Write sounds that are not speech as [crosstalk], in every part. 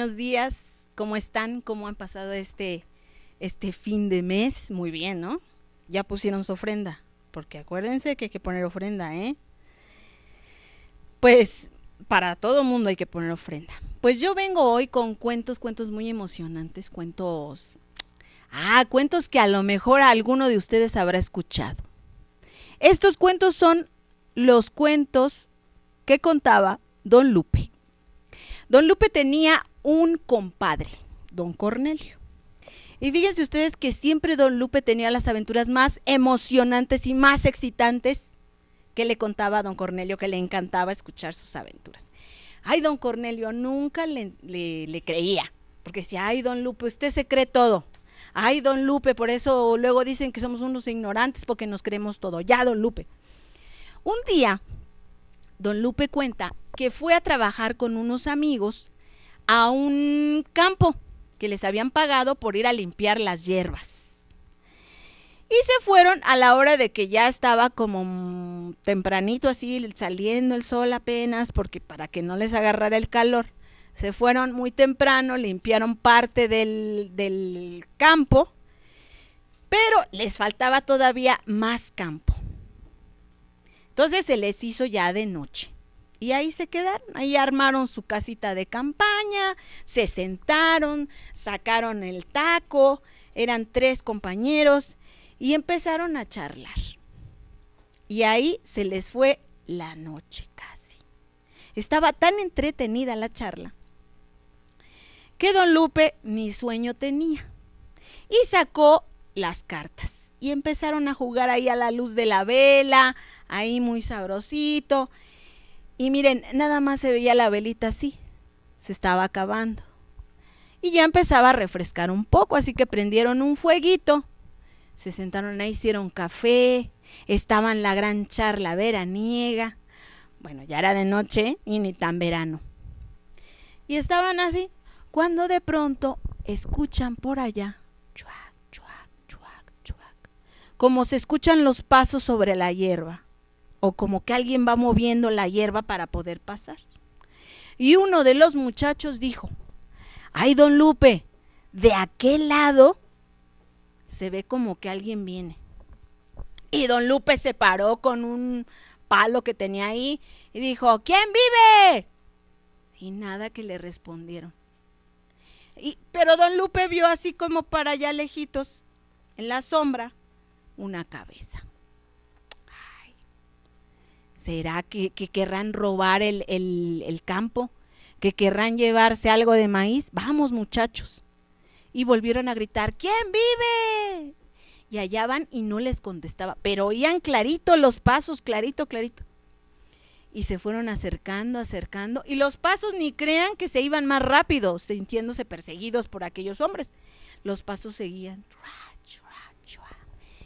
buenos días. ¿Cómo están? ¿Cómo han pasado este, este fin de mes? Muy bien, ¿no? Ya pusieron su ofrenda, porque acuérdense que hay que poner ofrenda, ¿eh? Pues para todo mundo hay que poner ofrenda. Pues yo vengo hoy con cuentos, cuentos muy emocionantes, cuentos... Ah, cuentos que a lo mejor alguno de ustedes habrá escuchado. Estos cuentos son los cuentos que contaba Don Lupe. Don Lupe tenía un compadre, don Cornelio. Y fíjense ustedes que siempre don Lupe tenía las aventuras más emocionantes y más excitantes que le contaba a don Cornelio, que le encantaba escuchar sus aventuras. Ay, don Cornelio nunca le, creía, porque decía, ay, don Lupe, usted se cree todo. Ay, don Lupe, por eso luego dicen que somos unos ignorantes porque nos creemos todo. Ya, don Lupe. Un día, Don Lupe cuenta que fue a trabajar con unos amigos a un campo que les habían pagado por ir a limpiar las hierbas. Y se fueron a la hora de que ya estaba como tempranito así saliendo el sol apenas porque para que no les agarrara el calor. Se fueron muy temprano, limpiaron parte del, del campo, pero les faltaba todavía más campo. Entonces se les hizo ya de noche. Y ahí se quedaron, ahí armaron su casita de campaña, se sentaron, sacaron el taco, eran tres compañeros y empezaron a charlar. Y ahí se les fue la noche casi. Estaba tan entretenida la charla que don Lupe ni sueño tenía y sacó las cartas y empezaron a jugar ahí a la luz de la vela, ahí muy sabrosito. Y miren, nada más se veía la velita así, se estaba acabando. Y ya empezaba a refrescar un poco, así que prendieron un fueguito, se sentaron ahí, hicieron café, estaban la gran charla veraniega. Bueno, ya era de noche y ni tan verano. Y estaban así, cuando de pronto escuchan por allá como se escuchan los pasos sobre la hierba, o como que alguien va moviendo la hierba para poder pasar. Y uno de los muchachos dijo, ay, don Lupe, de aquel lado se ve como que alguien viene. Y don Lupe se paró con un palo que tenía ahí y dijo, ¿quién vive? Y nada que le respondieron. Y, pero don Lupe vio así como para allá lejitos, en la sombra, una cabeza. Ay, ¿Será que, querrán robar el, campo? ¿Que querrán llevarse algo de maíz? Vamos muchachos. Y volvieron a gritar, ¿quién vive? Y allá van y no les contestaba, pero oían clarito los pasos, clarito, clarito y se fueron acercando, acercando, y los pasos ni crean que se iban más rápido, sintiéndose perseguidos por aquellos hombres. Los pasos seguían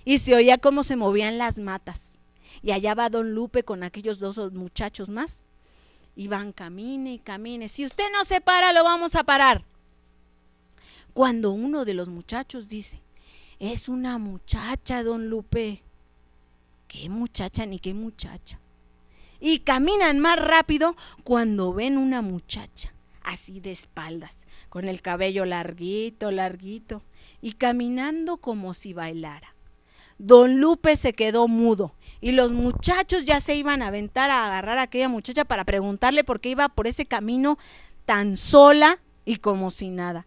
y se oía cómo se movían las matas. Y allá va don Lupe con aquellos dos muchachos más. Y van, camine y camine. Si usted no se para, lo vamos a parar. Cuando uno de los muchachos dice, es una muchacha, don Lupe. ¿Qué muchacha ni qué muchacha? Y caminan más rápido cuando ven una muchacha, así de espaldas, con el cabello larguito, larguito, y caminando como si bailara. Don Lupe se quedó mudo y los muchachos ya se iban a aventar a agarrar a aquella muchacha para preguntarle por qué iba por ese camino tan sola y como si nada.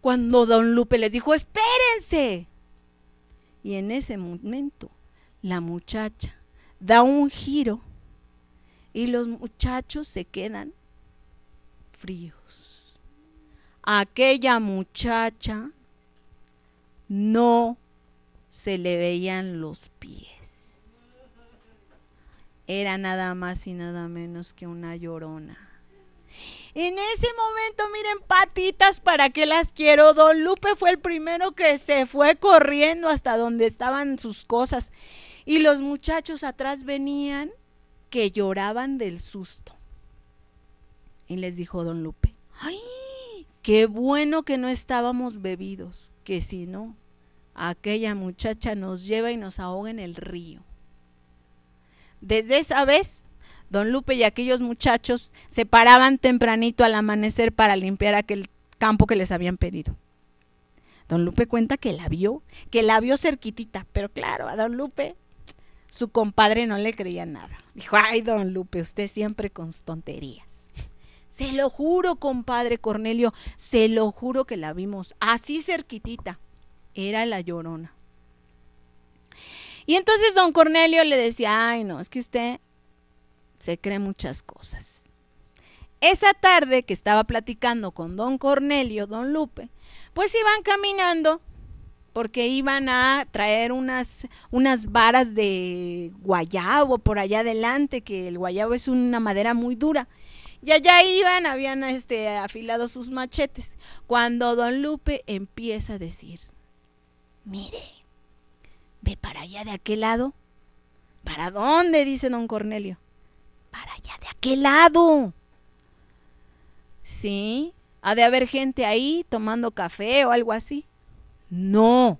Cuando don Lupe les dijo, espérense. Y en ese momento la muchacha da un giro y los muchachos se quedan fríos. Aquella muchacha no se le veían los pies. Era nada más y nada menos que una llorona. En ese momento, miren, patitas, ¿para qué las quiero? Don Lupe fue el primero que se fue corriendo hasta donde estaban sus cosas. Y los muchachos atrás venían que lloraban del susto. Y les dijo don Lupe, ¡ay! Qué bueno que no estábamos bebidos, que si no, aquella muchacha nos lleva y nos ahoga en el río. Desde esa vez, don Lupe y aquellos muchachos se paraban tempranito al amanecer para limpiar aquel campo que les habían pedido. Don Lupe cuenta que la vio, que la vio cerquitita, pero claro, a don Lupe su compadre no le creía nada. Dijo, ay, don Lupe, usted siempre con tonterías. Se lo juro, compadre Cornelio, se lo juro que la vimos así cerquitita era la llorona. Y entonces don Cornelio le decía, ay no, es que usted se cree muchas cosas. Esa tarde que estaba platicando con don Cornelio, don Lupe, pues iban caminando porque iban a traer unas, unas varas de guayabo por allá adelante, que el guayabo es una madera muy dura. Y allá iban, habían este, afilado sus machetes. Cuando don Lupe empieza a decir, Mire, ve para allá de aquel lado. ¿Para dónde? dice don Cornelio. Para allá de aquel lado. Sí, ha de haber gente ahí tomando café o algo así. No,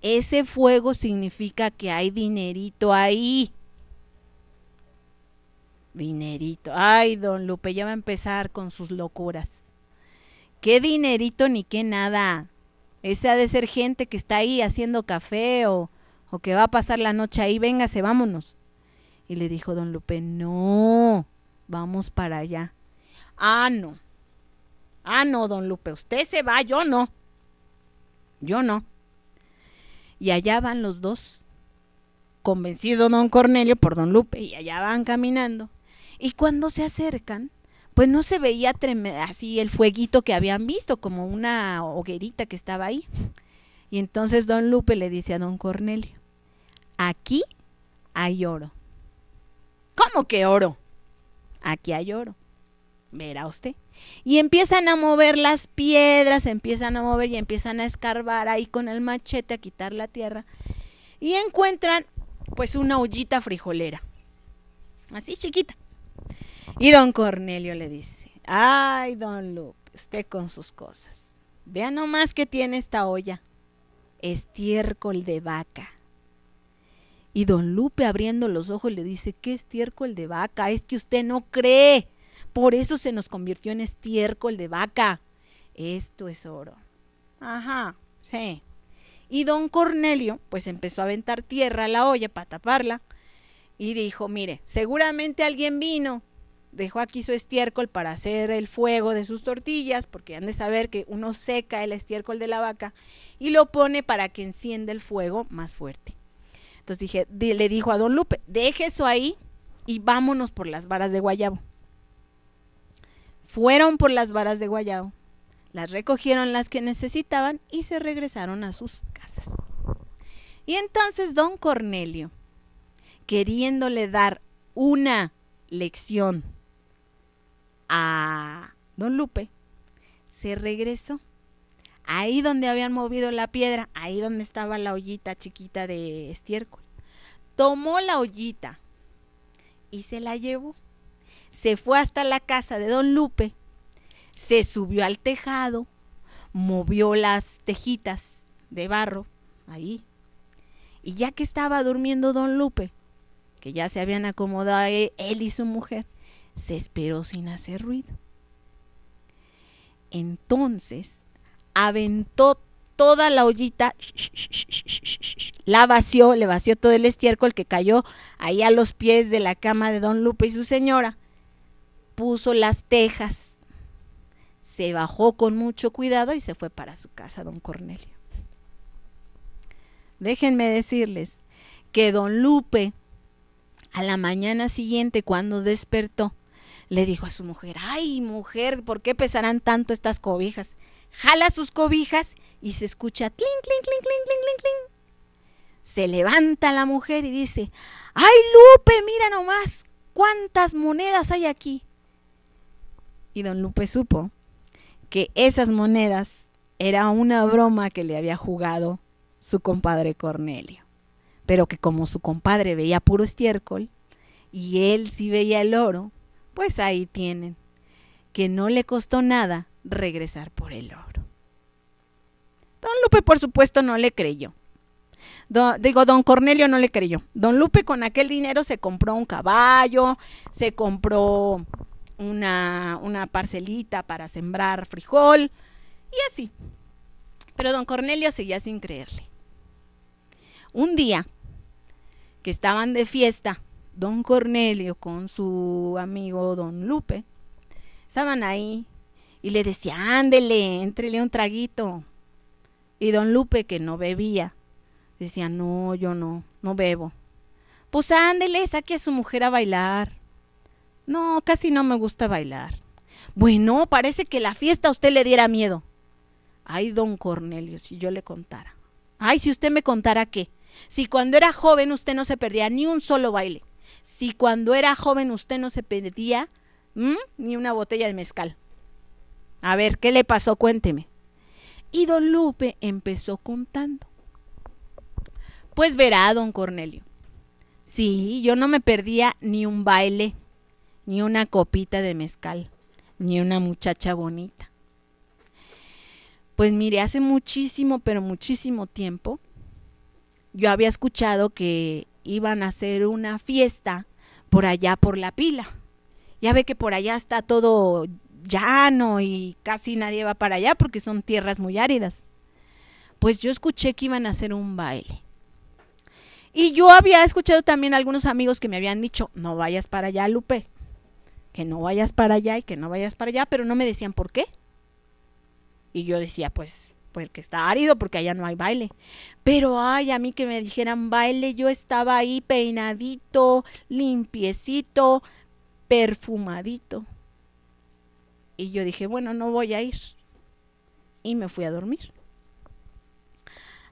ese fuego significa que hay dinerito ahí. Dinerito. Ay, don Lupe, ya va a empezar con sus locuras. ¿Qué dinerito ni qué nada? Esa ha de ser gente que está ahí haciendo café o, o que va a pasar la noche ahí, véngase, vámonos. Y le dijo don Lupe, no, vamos para allá. Ah, no. Ah, no, don Lupe, usted se va, yo no. Yo no. Y allá van los dos, convencido don Cornelio por don Lupe, y allá van caminando. Y cuando se acercan, pues no se veía así el fueguito que habían visto, como una hoguerita que estaba ahí. Y entonces don Lupe le dice a don Cornelio, aquí hay oro. ¿Cómo que oro? Aquí hay oro. Verá usted. Y empiezan a mover las piedras, empiezan a mover y empiezan a escarbar ahí con el machete a quitar la tierra. Y encuentran pues una ollita frijolera. Así chiquita. Y don Cornelio le dice, ay, don Lupe, esté con sus cosas. Vea nomás que tiene esta olla, estiércol de vaca. Y don Lupe abriendo los ojos le dice, ¿qué estiércol de vaca? Es que usted no cree. Por eso se nos convirtió en estiércol de vaca. Esto es oro. Ajá, sí. Y don Cornelio, pues empezó a aventar tierra a la olla para taparla. Y dijo, mire, seguramente alguien vino dejó aquí su estiércol para hacer el fuego de sus tortillas, porque han de saber que uno seca el estiércol de la vaca y lo pone para que encienda el fuego más fuerte. Entonces dije, le dijo a don Lupe, deje eso ahí y vámonos por las varas de guayabo. Fueron por las varas de guayabo, las recogieron las que necesitaban y se regresaron a sus casas. Y entonces don Cornelio, queriéndole dar una lección a don Lupe, se regresó. Ahí donde habían movido la piedra, ahí donde estaba la ollita chiquita de estiércol. Tomó la ollita y se la llevó. Se fue hasta la casa de don Lupe, se subió al tejado, movió las tejitas de barro ahí. Y ya que estaba durmiendo don Lupe, que ya se habían acomodado él y su mujer, se esperó sin hacer ruido. Entonces, aventó toda la ollita, la vació, le vació todo el estiércol que cayó ahí a los pies de la cama de don Lupe y su señora, puso las tejas, se bajó con mucho cuidado y se fue para su casa don Cornelio. Déjenme decirles que don Lupe a la mañana siguiente cuando despertó, le dijo a su mujer, ay mujer, ¿por qué pesarán tanto estas cobijas? Jala sus cobijas y se escucha clink, clink, clink, clink, clink, clink, Se levanta la mujer y dice, ay Lupe, mira nomás cuántas monedas hay aquí. Y don Lupe supo que esas monedas era una broma que le había jugado su compadre Cornelio, pero que como su compadre veía puro estiércol y él sí veía el oro, pues ahí tienen, que no le costó nada regresar por el oro. Don Lupe, por supuesto, no le creyó. digo, don Cornelio no le creyó. Don Lupe con aquel dinero se compró un caballo, se compró una, una parcelita para sembrar frijol y así. Pero don Cornelio seguía sin creerle. Un día que estaban de fiesta don Cornelio con su amigo don Lupe estaban ahí y le decía, ándele, entrele un traguito. Y don Lupe, que no bebía, decía, no, yo no, no bebo. Pues ándele, saque a su mujer a bailar. No, casi no me gusta bailar. Bueno, parece que la fiesta a usted le diera miedo. Ay, don Cornelio, si yo le contara. Ay, si usted me contara qué. Si cuando era joven usted no se perdía ni un solo baile si cuando era joven usted no se perdía ni una botella de mezcal? A ver, ¿qué le pasó? Cuénteme. Y don Lupe empezó contando. Pues verá, don Cornelio. Sí, yo no me perdía ni un baile, ni una copita de mezcal, ni una muchacha bonita. Pues mire, hace muchísimo, pero muchísimo tiempo, yo había escuchado que iban a hacer una fiesta por allá por la pila. Ya ve que por allá está todo llano y casi nadie va para allá porque son tierras muy áridas. Pues yo escuché que iban a hacer un baile. Y yo había escuchado también a algunos amigos que me habían dicho, no vayas para allá, Lupe, que no vayas para allá y que no vayas para allá, pero no me decían por qué. Y yo decía, pues porque pues, está árido, porque allá no hay baile. Pero ay, a mí que me dijeran baile, yo estaba ahí peinadito, limpiecito, perfumadito. Y yo dije, bueno, no voy a ir. Y me fui a dormir.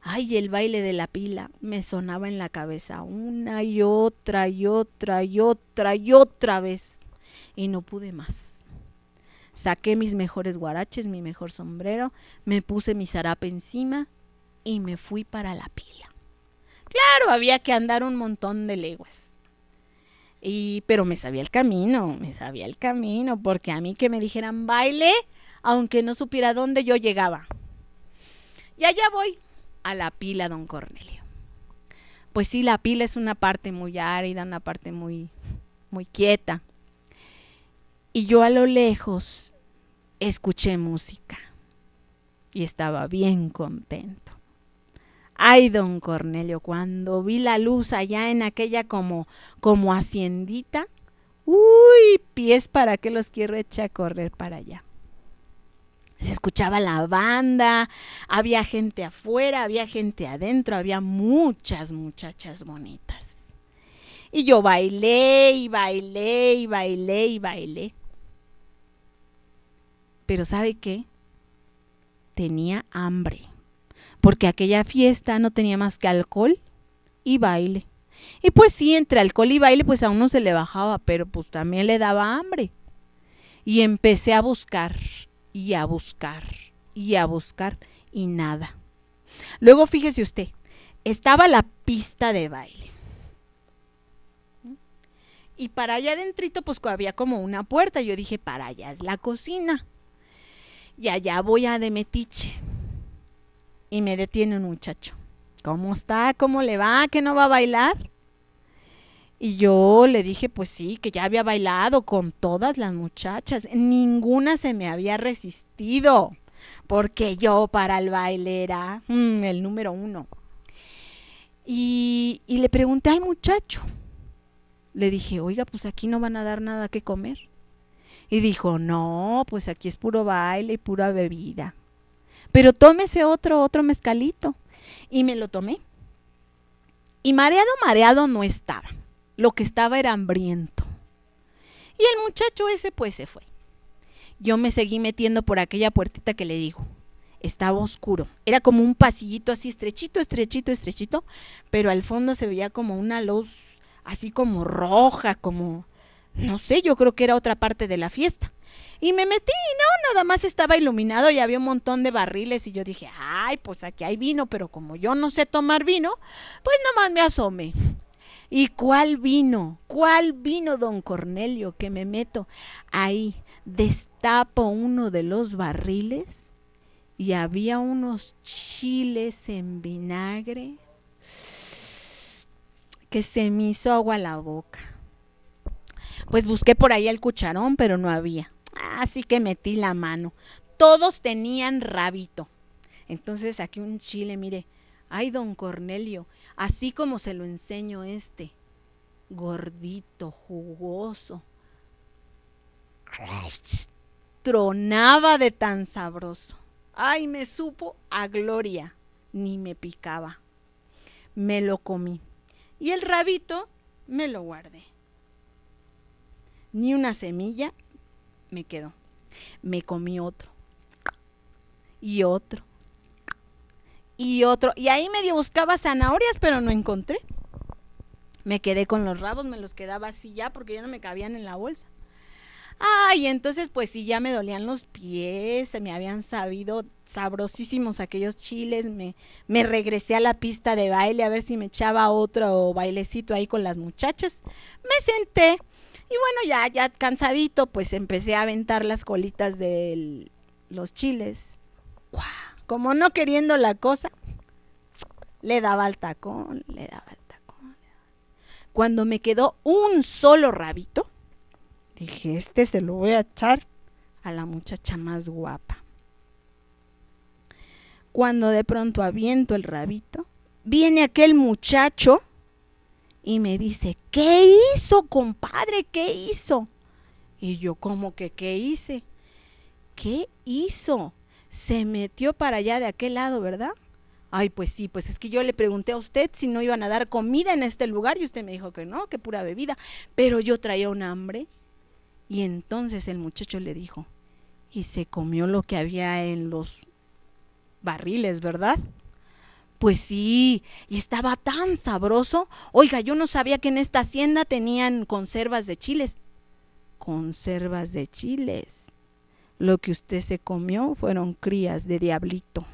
Ay, el baile de la pila me sonaba en la cabeza una y otra y otra y otra y otra vez. Y no pude más. Saqué mis mejores guaraches, mi mejor sombrero, me puse mi zarape encima y me fui para la pila. Claro, había que andar un montón de leguas. Y, pero me sabía el camino, me sabía el camino, porque a mí que me dijeran baile, aunque no supiera dónde yo llegaba. Y allá voy, a la pila, don Cornelio. Pues sí, la pila es una parte muy árida, una parte muy, muy quieta, y yo a lo lejos escuché música y estaba bien contento. Ay, don Cornelio, cuando vi la luz allá en aquella como, como haciendita, uy, pies para que los quiero echar a correr para allá. Se escuchaba la banda, había gente afuera, había gente adentro, había muchas muchachas bonitas. Y yo bailé y bailé y bailé y bailé. Pero ¿sabe qué? Tenía hambre, porque aquella fiesta no tenía más que alcohol y baile. Y pues sí, entre alcohol y baile, pues a uno se le bajaba, pero pues también le daba hambre. Y empecé a buscar y a buscar y a buscar y nada. Luego fíjese usted, estaba la pista de baile. Y para allá adentrito pues había como una puerta. Yo dije, para allá es la cocina y allá voy a de metiche. Y me detiene un muchacho. ¿Cómo está? ¿Cómo le va? ¿Que no va a bailar? Y yo le dije, pues sí, que ya había bailado con todas las muchachas. Ninguna se me había resistido, porque yo para el baile era mm, el número uno. Y, y le pregunté al muchacho, le dije, oiga, pues aquí no van a dar nada que comer. Y dijo, no, pues aquí es puro baile y pura bebida. Pero tómese otro, otro mezcalito. Y me lo tomé. Y mareado, mareado no estaba. Lo que estaba era hambriento. Y el muchacho ese pues se fue. Yo me seguí metiendo por aquella puertita que le digo. Estaba oscuro. Era como un pasillito así estrechito, estrechito, estrechito. Pero al fondo se veía como una luz así como roja, como no sé, yo creo que era otra parte de la fiesta. Y me metí y no, nada más estaba iluminado y había un montón de barriles y yo dije, ay, pues aquí hay vino, pero como yo no sé tomar vino, pues más me asomé. ¿Y cuál vino? ¿Cuál vino, don Cornelio, que me meto ahí? Destapo uno de los barriles y había unos chiles en vinagre que se me hizo agua la boca. Pues busqué por ahí el cucharón, pero no había. Así que metí la mano. Todos tenían rabito. Entonces aquí un chile, mire. Ay, don Cornelio, así como se lo enseño este. Gordito, jugoso. Tronaba de tan sabroso. Ay, me supo a gloria. Ni me picaba. Me lo comí. Y el rabito me lo guardé ni una semilla, me quedó. Me comí otro. Y otro. Y otro. Y ahí medio buscaba zanahorias, pero no encontré. Me quedé con los rabos, me los quedaba así ya porque ya no me cabían en la bolsa. Ay, entonces pues sí, ya me dolían los pies, se me habían sabido sabrosísimos aquellos chiles, me, me regresé a la pista de baile a ver si me echaba otro bailecito ahí con las muchachas. Me senté y bueno, ya, ya cansadito, pues empecé a aventar las colitas de los chiles. Como no queriendo la cosa, le daba al tacón, le daba al tacón. Cuando me quedó un solo rabito, dije, este se lo voy a echar a la muchacha más guapa. Cuando de pronto aviento el rabito, viene aquel muchacho y me dice, ¿qué hizo, compadre? ¿Qué hizo? Y yo ¿cómo que, ¿qué hice? ¿Qué hizo? Se metió para allá de aquel lado, ¿verdad? Ay, pues sí, pues es que yo le pregunté a usted si no iban a dar comida en este lugar y usted me dijo que no, que pura bebida, pero yo traía un hambre. Y entonces el muchacho le dijo, y se comió lo que había en los barriles, ¿verdad? Pues sí, y estaba tan sabroso. Oiga, yo no sabía que en esta hacienda tenían conservas de chiles. Conservas de chiles. Lo que usted se comió fueron crías de diablito.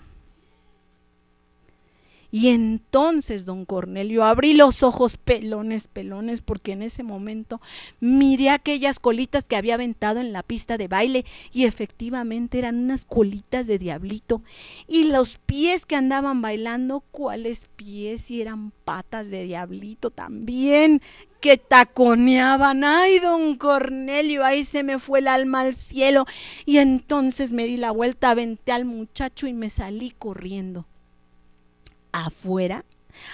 Y entonces, don Cornelio, abrí los ojos pelones, pelones, porque en ese momento miré aquellas colitas que había aventado en la pista de baile y efectivamente eran unas colitas de diablito. Y los pies que andaban bailando, ¿cuáles pies? y eran patas de diablito también que taconeaban. Ay, don Cornelio, ahí se me fue el alma al cielo. Y entonces me di la vuelta, aventé al muchacho y me salí corriendo afuera,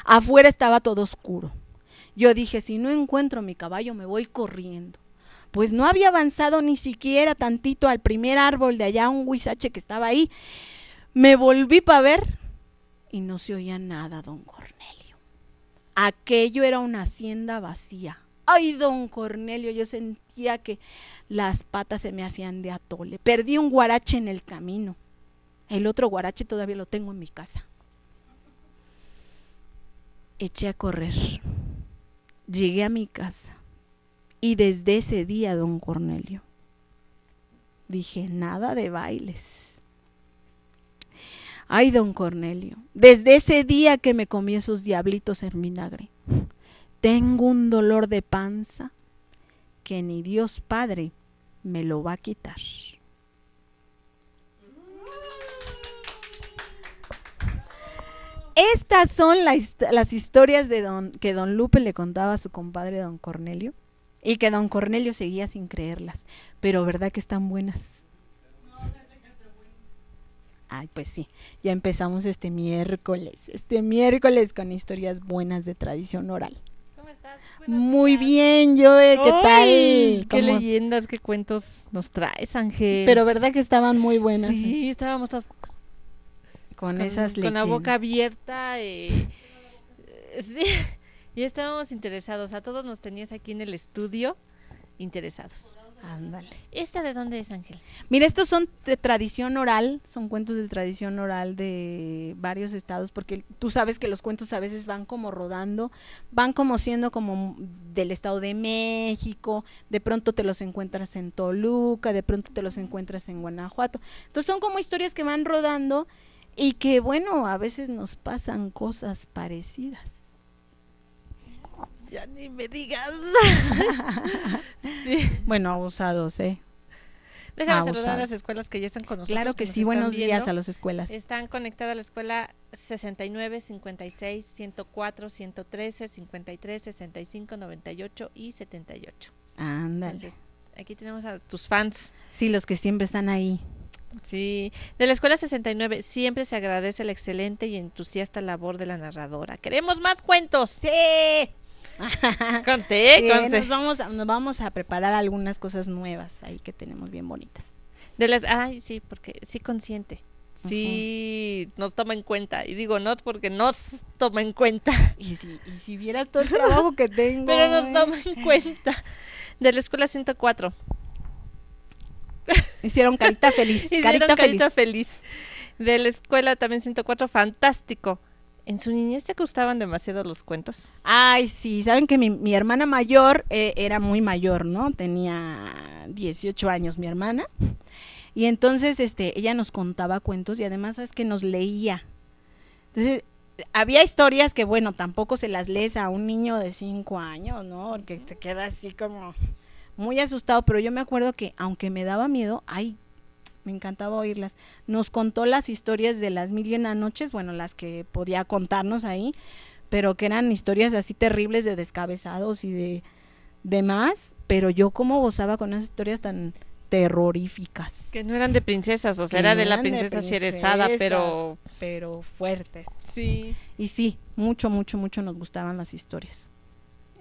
afuera estaba todo oscuro. Yo dije, si no encuentro mi caballo me voy corriendo. Pues no había avanzado ni siquiera tantito al primer árbol de allá, un huizache que estaba ahí. Me volví para ver y no se oía nada, don Cornelio. Aquello era una hacienda vacía. Ay, don Cornelio, yo sentía que las patas se me hacían de atole. Perdí un guarache en el camino. El otro guarache todavía lo tengo en mi casa eché a correr. Llegué a mi casa y desde ese día, don Cornelio, dije, nada de bailes. Ay, don Cornelio, desde ese día que me comí esos diablitos en vinagre, tengo un dolor de panza que ni Dios Padre me lo va a quitar. Estas son las, historias de don, que don Lupe le contaba a su compadre don Cornelio y que don Cornelio seguía sin creerlas. Pero ¿verdad que están buenas? Ay, pues sí, ya empezamos este miércoles, este miércoles con historias buenas de tradición oral. ¿Cómo estás? Muy bien, Joe, ¿qué tal? Qué leyendas, qué cuentos nos traes, Ángel. Pero verdad que estaban muy buenas. Sí, estábamos todos con, esas Con la boca abierta. Eh, sí, y estábamos interesados. A todos nos tenías aquí en el estudio interesados. Ándale. ¿Esta de dónde es, Ángel? Mira, estos son de tradición oral, son cuentos de tradición oral de varios estados, porque tú sabes que los cuentos a veces van como rodando, van como siendo como del Estado de México, de pronto te los encuentras en Toluca, de pronto te los encuentras en Guanajuato. Entonces son como historias que van rodando y que bueno, a veces nos pasan cosas parecidas. Ya ni me digas. [laughs] Bueno, abusados, ¿eh? Déjame saludar a las escuelas que ya están con nosotros. Claro que, sí, buenos días a las escuelas. Están conectadas a la escuela 69, 56, 104, 113, 53, 65, 98 y 78. Ándale. aquí tenemos a tus fans. Sí, los que siempre están ahí. Sí, de la Escuela 69 siempre se agradece la excelente y entusiasta labor de la narradora. Queremos más cuentos. Sí. [laughs] conste, Nos vamos, a, preparar algunas cosas nuevas ahí que tenemos bien bonitas. De las, ay, sí, porque sí consciente. Sí, nos toma en cuenta. Y digo no porque nos toma en cuenta. [laughs] Y si, y si viera todo el trabajo que [laughs] tengo. Pero nos ¿eh? toma en cuenta. De la escuela 104. [laughs] Hicieron carita feliz. carita, feliz. De la escuela también 104, fantástico. ¿En su niñez te gustaban demasiado los cuentos? Ay, sí, saben que mi, mi hermana mayor eh, era muy mayor, ¿no? Tenía 18 años mi hermana. Y entonces este, ella nos contaba cuentos y además es que nos leía. Entonces, había historias que, bueno, tampoco se las lees a un niño de 5 años, ¿no? Que te queda así como muy asustado, pero yo me acuerdo que aunque me daba miedo, ay, me encantaba oírlas. Nos contó las historias de las mil y una noches, bueno, las que podía contarnos ahí, pero que eran historias así terribles de descabezados y de demás, pero yo como gozaba con esas historias tan terroríficas. Que no eran de princesas, o sea, era de la princesa Sherezada, pero... Pero fuertes. Sí. Y sí, mucho, mucho, mucho nos gustaban las historias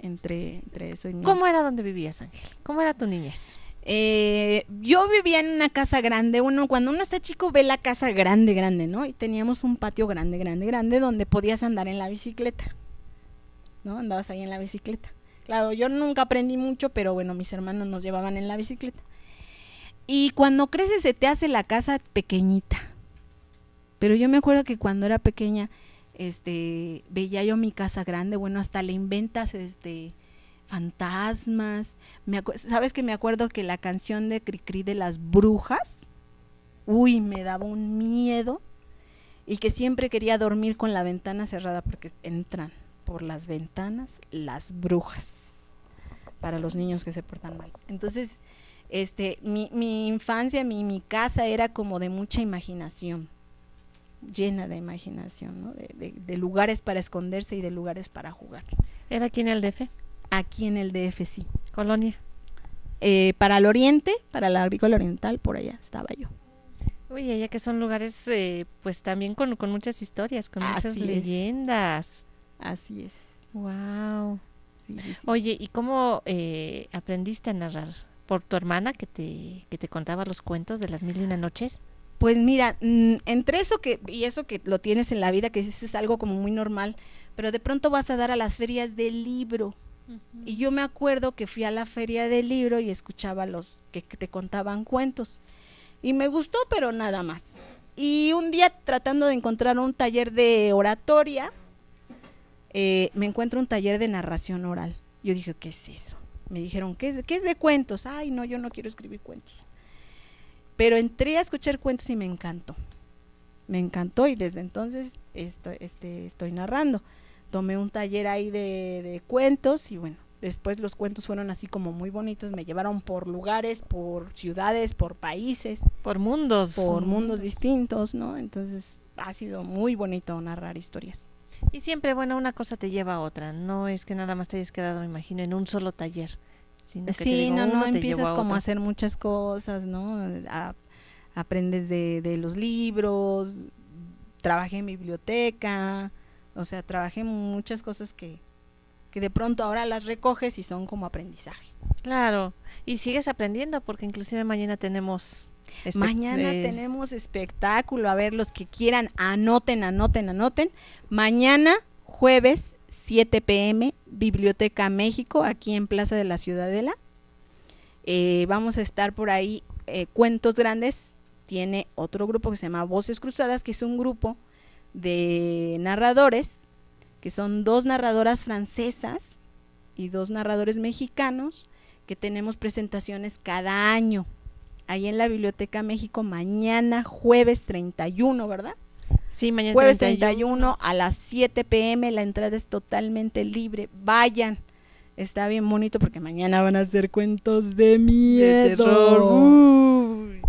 entre, eso y ¿Cómo era donde vivías, Ángel? ¿Cómo era tu niñez? Eh, yo vivía en una casa grande. Uno, cuando uno está chico, ve la casa grande, grande, ¿no? Y teníamos un patio grande, grande, grande donde podías andar en la bicicleta. ¿No? Andabas ahí en la bicicleta. Claro, yo nunca aprendí mucho, pero bueno, mis hermanos nos llevaban en la bicicleta. Y cuando creces se te hace la casa pequeñita. Pero yo me acuerdo que cuando era pequeña, este, veía yo mi casa grande, bueno, hasta le inventas este fantasmas. ¿Sabes que me acuerdo que la canción de Cricri de las brujas? Uy, me daba un miedo y que siempre quería dormir con la ventana cerrada porque entran por las ventanas las brujas para los niños que se portan mal. Entonces, este, mi, mi infancia, mi casa era como de mucha imaginación llena de imaginación, ¿no? de, lugares para esconderse y de lugares para jugar. ¿Era aquí en el DF? Aquí en el DF, sí. Colonia. Eh, para el oriente, para la agrícola oriental, por allá estaba yo. Oye, ya que son lugares, eh, pues también con, con, muchas historias, con muchas leyendas. Así es. Wow. Oye, ¿y cómo eh, aprendiste a narrar? ¿Por tu hermana que te, que te contaba los cuentos de las mil y una noches? Pues mira, mm, entre eso que y eso que lo tienes en la vida, que es, algo como muy normal, pero de pronto vas a dar a las ferias del libro. Y yo me acuerdo que fui a la feria del libro y escuchaba los que, te contaban cuentos. Y me gustó, pero nada más. Y un día tratando de encontrar un taller de oratoria, eh, me encuentro un taller de narración oral. Yo dije, ¿qué es eso? Me dijeron, ¿qué es, ¿qué es de cuentos? Ay, no, yo no quiero escribir cuentos. Pero entré a escuchar cuentos y me encantó. Me encantó y desde entonces este, estoy narrando. Tomé un taller ahí de, cuentos y bueno, después los cuentos fueron así como muy bonitos, me llevaron por lugares, por ciudades, por países. Por mundos. Por mundos, distintos, ¿no? Entonces ha sido muy bonito narrar historias. Y siempre, bueno, una cosa te lleva a otra, no es que nada más te hayas quedado, me imagino, en un solo taller sí, no, no, uh, empiezas como a hacer muchas cosas, ¿no? aprendes de, de, los libros, trabajé en biblioteca, o sea, trabajé muchas cosas que, que de pronto ahora las recoges y son como aprendizaje. Claro, y sigues aprendiendo porque inclusive mañana tenemos mañana eh, tenemos espectáculo. A ver, los que quieran, anoten, anoten, anoten. Mañana, jueves 7 pm, Biblioteca México, aquí en Plaza de la Ciudadela. Eh, vamos a estar por ahí. Eh, Cuentos Grandes tiene otro grupo que se llama Voces Cruzadas, que es un grupo de narradores, que son dos narradoras francesas y dos narradores mexicanos, que tenemos presentaciones cada año. Ahí en la Biblioteca México, mañana, jueves 31, ¿verdad? Sí, mañana jueves 31. a las 7 pm, la entrada es totalmente libre. Vayan. Está bien bonito porque mañana van a hacer cuentos de miedo.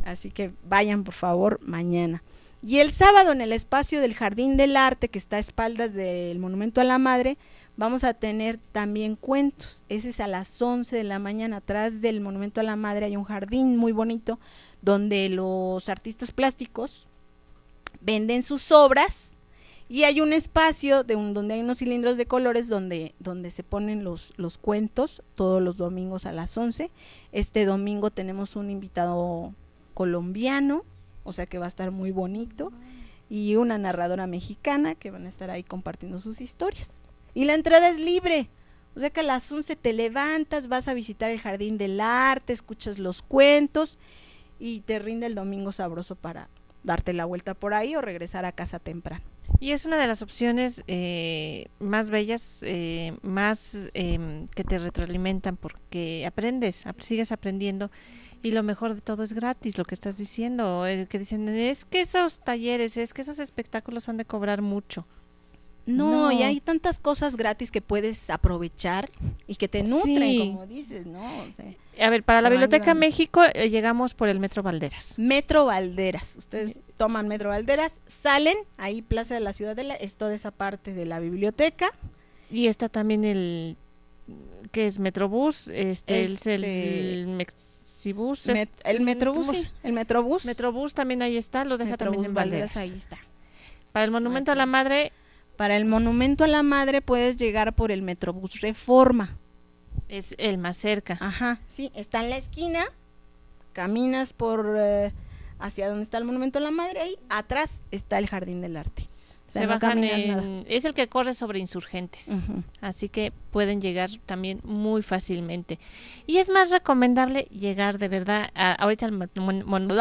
Así que vayan, por favor, mañana. Y el sábado en el espacio del Jardín del Arte, que está a espaldas del Monumento a la Madre, vamos a tener también cuentos. Ese es a las 11 de la mañana. Atrás del Monumento a la Madre hay un jardín muy bonito donde los artistas plásticos venden sus obras y hay un espacio donde hay unos cilindros de colores donde, donde se ponen los, los cuentos todos los domingos a las 11. Este domingo tenemos un invitado colombiano, o sea que va a estar muy bonito, y una narradora mexicana que van a estar ahí compartiendo sus historias. Y la entrada es libre. O sea que a las 11 te levantas, vas a visitar el jardín del arte, escuchas los cuentos y te rinde el domingo sabroso para, darte la vuelta por ahí o regresar a casa temprano. Y es una de las opciones eh, más bellas, eh, más em, que te retroalimentan porque aprendes, sigues aprendiendo y lo mejor de todo es gratis, lo que estás diciendo, eh, que dicen, es que esos talleres, es que esos espectáculos han de cobrar mucho. No, y hay tantas cosas gratis que puedes aprovechar y que te nutren, como dices, ¿no? a ver, para la Biblioteca México eh, llegamos por el Metro Valderas. Metro Valderas. Ustedes toman Metro Valderas, salen ahí Plaza de la Ciudadela, es toda esa parte de la biblioteca. Y está también el que es Metrobús, este, el, este, el Mexibus, el Metrobús, sí, el Metrobús. Metrobús también ahí está, los deja también en Valderas. ahí está. Para el Monumento a la Madre para el monumento a la madre puedes llegar por el Metrobús Reforma. Es el más cerca. Ajá, sí, está en la esquina, caminas por eh, hacia donde está el monumento a la madre y atrás está el Jardín del Arte. se es el que corre sobre insurgentes, así que pueden llegar también muy fácilmente. Y es más recomendable llegar de verdad ahorita al, monumento,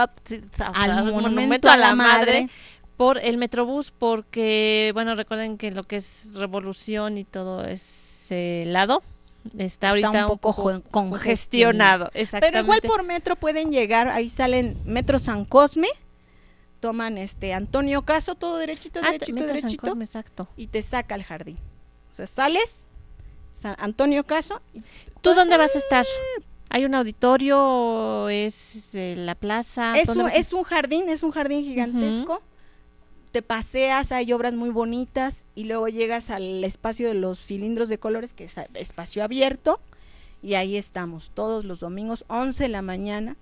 a la, madre por el Metrobús porque, bueno, recuerden que lo que es revolución y todo ese lado está, ahorita un poco, congestionado. Pero igual por metro pueden llegar, ahí salen Metro San Cosme, toman este Antonio Caso, todo derechito, ah, derechito, derechito. exacto. Y te saca al jardín. O sea, sales, Antonio Caso. ¿Tú pues, dónde vas a eh, estar? ¿Hay un auditorio? ¿Es eh, la plaza? Es un, es un jardín, es un jardín gigantesco te paseas, hay obras muy bonitas y luego llegas al espacio de los cilindros de colores, que es espacio abierto, y ahí estamos todos los domingos, 11 de la mañana.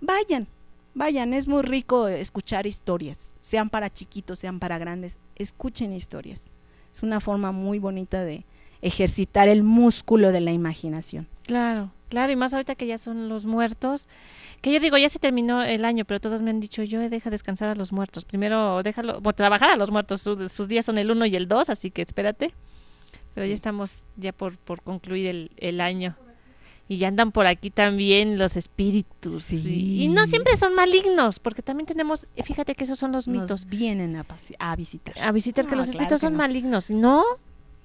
Vayan, vayan, es muy rico escuchar historias, sean para chiquitos, sean para grandes, escuchen historias. Es una forma muy bonita de, ejercitar el músculo de la imaginación. Claro, claro, y más ahorita que ya son los muertos, que yo digo, ya se terminó el año, pero todos me han dicho, yo eh, deja descansar a los muertos, primero déjalo, trabajar a los muertos, sus días son el 1 y el 2, así que espérate, pero ya estamos ya por, por concluir el, año y ya andan por aquí también los espíritus. Y, no siempre son malignos, porque también tenemos, fíjate que esos son los mitos. vienen a, visitar. A visitar, que ah, los espíritus son malignos, ¿no?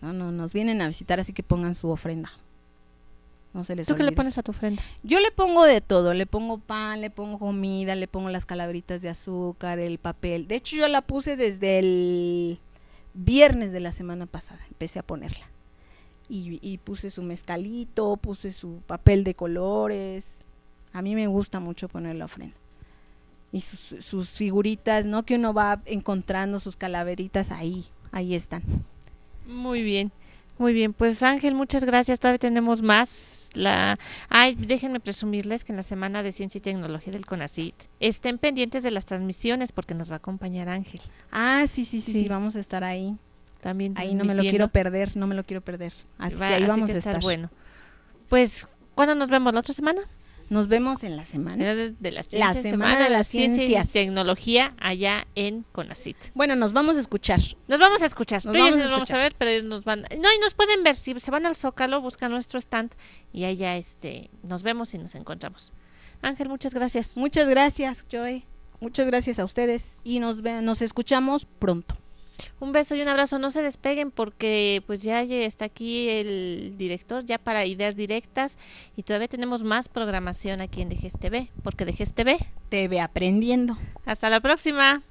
No, no, nos vienen a visitar, así que pongan su ofrenda. No se les ¿Tú qué le pones a tu ofrenda? Yo le pongo de todo, le pongo pan, le pongo comida, le pongo las calaveritas de azúcar, el papel. De hecho, yo la puse desde el viernes de la semana pasada, empecé a ponerla. Y, puse su mezcalito, puse su papel de colores. A mí me gusta mucho poner la ofrenda. Y sus, sus figuritas, ¿no? Que uno va encontrando sus calaveritas ahí, ahí están. Muy bien. Muy bien, pues Ángel, muchas gracias. Todavía tenemos más. La... Ay, déjenme presumirles que en la Semana de Ciencia y Tecnología del CONACIT estén pendientes de las transmisiones porque nos va a acompañar Ángel. Ah, sí, sí, sí, sí, vamos a estar ahí. También ahí no me lo quiero perder, no me lo quiero perder. Así que ahí vamos a estar. estar. Bueno, pues ¿cuándo nos vemos la otra semana? Nos vemos en la semana de, las la, ciencia, semana, de y tecnología allá en Conacit. Bueno, nos vamos a escuchar. Nos vamos a escuchar. Nos, vamos, nos a ver, pero nos van. No, y nos pueden ver si se van al Zócalo, buscan nuestro stand y allá este nos vemos y nos encontramos. Ángel, muchas gracias. Muchas gracias, Joy. Muchas gracias a ustedes y nos nos escuchamos pronto. Un beso y un abrazo. No se despeguen porque pues ya está aquí el director ya para ideas directas y todavía tenemos más programación aquí en DGSTV, porque DGSTV TV aprendiendo. Hasta la próxima.